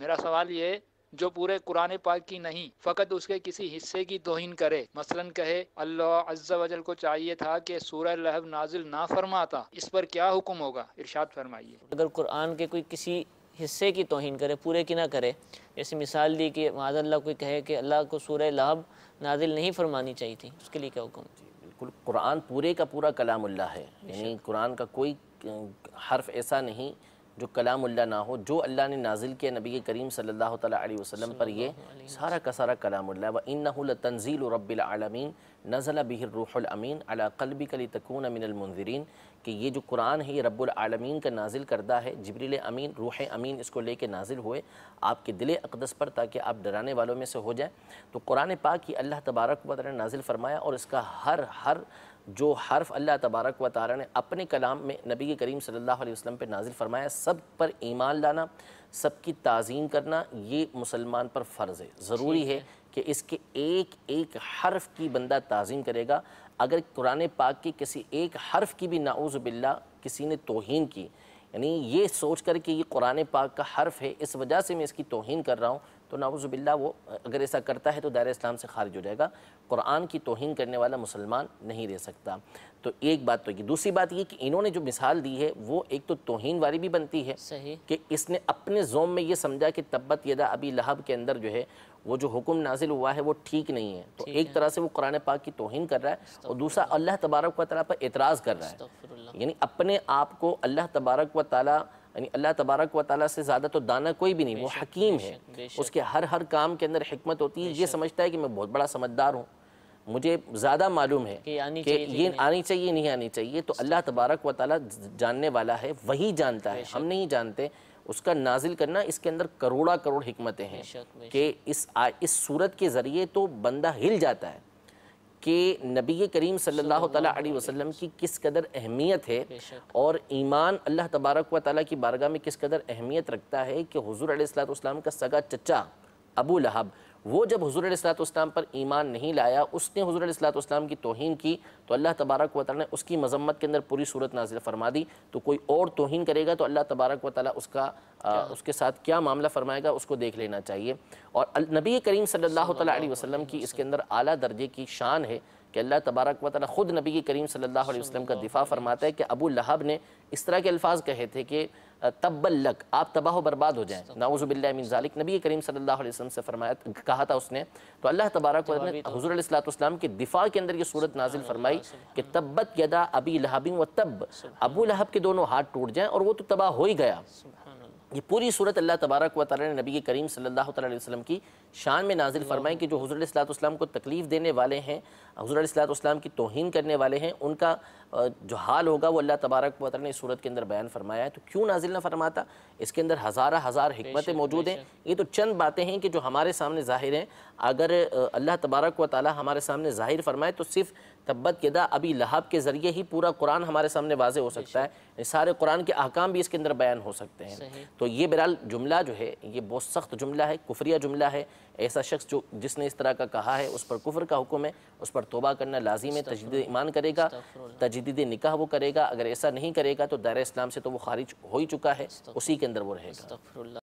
मेरा सवाल ये जो पूरे कुरान पाक की नहीं फ़कत उसके किसी हिस्से की तोहिन करे मसलन कहे अल्लाह अज्जा वजल को चाहिए था कि सूरह लहब नाजिल ना फरमाता इस पर क्या हुक्म होगा इरशाद फरमाइए अगर कुरान के कोई किसी हिस्से की तोहिन करे पूरे की ना करे जैसे मिसाल दी कि माजल्ला कोई कहे कि अल्लाह को सूरह लहब नाजिल नहीं फरमानी चाहिए थी उसके लिए क्या हुक्म बिल्कुल कुरान पूरे का पूरा कलामुल्ला है यानी कुरान का कोई हर्फ ऐसा नहीं जो अल्लाह ना हो जो अल्लाह ने नाजिल किया नबी करीम सल्लल्लाहु अलैहि वसल्लम पर ये सारा का सारा कलामुल्ला व इन्ना तंजील रबालमीन नज़ल बिहर रूहमीन अला कली तकून अमिनमनजरीन कि ये जो कुरान है ये रबालमीन का नाजिल करदा है जबरील अमीन रूह अमीन इसको ले कर नाजिल हुए आपके दिल अकदस पर ताकि आप डराने वालों में से हो जाए तो कुरान पाक ही अल्लाह तबारक ने नाजिल फरमाया और इसका हर हर जो हर्फ अल्लाह तबारक व तारा ने अपने कलाम में नबी करीम सल्लल्लाहु अलैहि वसल्लम पर नाजिल फरमाया सब पर ईमान लाना सब की ताज़ीम करना ये मुसलमान पर फ़र्ज़ है ज़रूरी है कि इसके एक एक हर्फ की बंदा ताज़ीम करेगा अगर कुरान पाक के किसी एक हर्फ की भी नाउज़ बिल्ला किसी ने तोहन की यानी ये सोच कर कि ये कुरान पाक का हर्फ है इस वजह से मैं इसकी तोहन कर रहा हूँ तो नावज़ुबिल्ला वो अगर ऐसा करता है तो दायर इस्लाम से खारिज हो जाएगा कुरान की तोहन करने वाला मुसलमान नहीं रह सकता तो एक बात तो ये दूसरी बात ये कि इन्होंने जो मिसाल दी है वो एक तो तोहन वाली भी बनती है सही कि इसने अपने जोम में ये समझा कि तब्बत यदा अभी लहब के अंदर जो है वो जो हुक्म नाजिल हुआ है वो ठीक नहीं है तो एक तरह से वो कुरान पाक की तोहन कर रहा है और दूसरा अल्लाह तबारक व ताली पर एतराज़ कर रहा है यानी अपने आप को अल्लाह तबारक व ताली यानी अल्लाह तबारक व ताली से ज़्यादा तो दाना कोई भी नहीं वो हकीम है उसके हर हर काम के अंदर हमत होती है ये समझता है कि मैं बहुत बड़ा समझदार हूँ मुझे ज़्यादा मालूम है कि, आनी कि ये आनी चाहिए नहीं आनी चाहिए तो अल्लाह तबारक व ताली जानने वाला है वही जानता है हम नहीं जानते उसका नाजिल करना इसके अंदर करोड़ा करोड़ हमतें हैं कि इस आ, इस सूरत के ज़रिए तो बंदा हिल जाता है कि नबी करीम सल्लल्लाहु अलैहि वसल्लम की किस कदर अहमियत है और ईमान अल्लाह तबारक व ताली की बारगाह में किस कदर अहमियत रखता है कि हजूर अलैहिस्सलाम का सगा चचा अबू लहब वो जब हजूर सलातम पर ईमान नहीं लाया उसने हजूर सलातम की तोहन की तो अल्लाह तबारक व ने उसकी मजम्मत के अंदर पूरी सूरत नाजिल फरमा दी तो कोई और तोहन करेगा तो अल्लाह तबारक वाली उसका आ, उसके साथ क्या मामला फरमाएगा उसको देख लेना चाहिए और नबी करीम सल्ला वसलम की इसके अंदर अली दर्जे की शान है कि अल्लाह तबारक वाली ख़ुद नबी के करीम सल्ला वसलम का दिफा फरमाता है कि अबू लहब ने इस तरह के अल्फाज कहे थे कि तब्बल्लक आप तबाह बर्बाद हो जाएँ नाउज़बिल्लाजालिक नबी करीम सल्ला वसलम से फरमाया कहा था उसने तो अल्लाह तबारक ने तो। हज़रतलाम के दिफा के अंदर ये सूरत नाजिल फरमाई कि तब्बत यदा अबी लहबिन व तब अबू लहब के दोनों हाथ टूट जाएँ और वो तो तबाह हो ही गया ये पूरी सूरत अल्लाह तबारक व ताली ने नबी करीम सल्लल्लाहु अलैहि वसल्लम की शान में नाजिल फरमाए कि जो हजूर सलाम को तकलीफ़ देने वाले हैं हजूर की तोहन करने वाले हैं उनका जो हाल होगा वो अल्लाह तबारक व ताली ने सूरत के अंदर बयान फरमाया है तो क्यों नाजिल ना फरमाता इसके अंदर हज़ारा हज़ार हमतें मौजूद हैं ये तो चंद बातें हैं कि जो हमारे सामने ज़ाहिर हैं अगर अल्लाह तबारक व ताली हमारे सामने ज़ाहिर फरमाए तो सिर्फ़ तब्बत यदा अभी लहाब के ज़रिए ही पूरा कुरान हमारे सामने वाजे हो सकता है सारे कुरान के अहकाम भी इसके अंदर बयान हो सकते हैं तो ये बहरहाल जुमला जो है ये बहुत सख्त जुमला है कुफरिया जुमला है ऐसा शख्स जो जिसने इस तरह का कहा है उस पर कुफर का हुक्म है उस पर तोबा करना लाजिम है तजद ईमान करेगा तजदीद निकाह वो करेगा अगर ऐसा नहीं करेगा तो दायरा इस्लाम से तो वो खारिज हो ही चुका है उसी के अंदर वो रहेगा